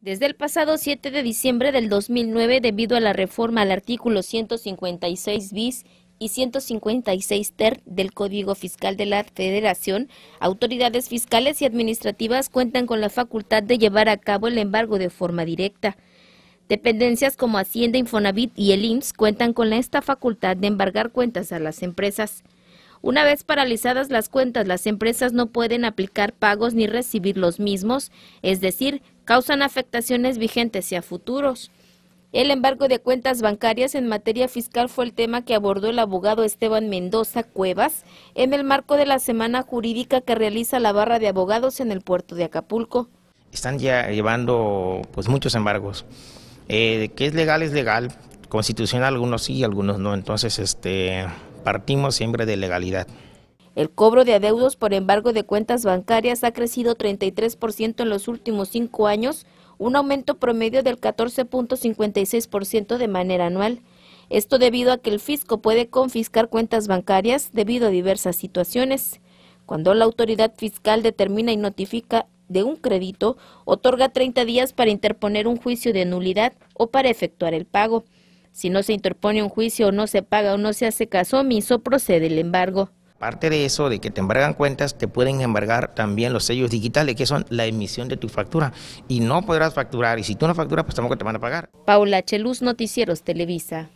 Desde el pasado 7 de diciembre del 2009, debido a la reforma al artículo 156 bis y 156 ter del Código Fiscal de la Federación, autoridades fiscales y administrativas cuentan con la facultad de llevar a cabo el embargo de forma directa. Dependencias como Hacienda, Infonavit y el IMSS cuentan con esta facultad de embargar cuentas a las empresas. Una vez paralizadas las cuentas, las empresas no pueden aplicar pagos ni recibir los mismos, es decir, causan afectaciones vigentes y a futuros. El embargo de cuentas bancarias en materia fiscal fue el tema que abordó el abogado Esteban Mendoza Cuevas en el marco de la semana jurídica que realiza la barra de abogados en el puerto de Acapulco. Están ya llevando pues muchos embargos. Eh, que es legal es legal, constitucional algunos sí, algunos no. Entonces, este, Partimos siempre de legalidad. El cobro de adeudos por embargo de cuentas bancarias ha crecido 33% en los últimos cinco años, un aumento promedio del 14.56% de manera anual. Esto debido a que el fisco puede confiscar cuentas bancarias debido a diversas situaciones. Cuando la autoridad fiscal determina y notifica de un crédito, otorga 30 días para interponer un juicio de nulidad o para efectuar el pago. Si no se interpone un juicio o no se paga o no se hace caso omiso, procede el embargo. Parte de eso, de que te embargan cuentas, te pueden embargar también los sellos digitales, que son la emisión de tu factura. Y no podrás facturar, y si tú no facturas, pues tampoco te van a pagar. Paula Cheluz, Noticieros Televisa.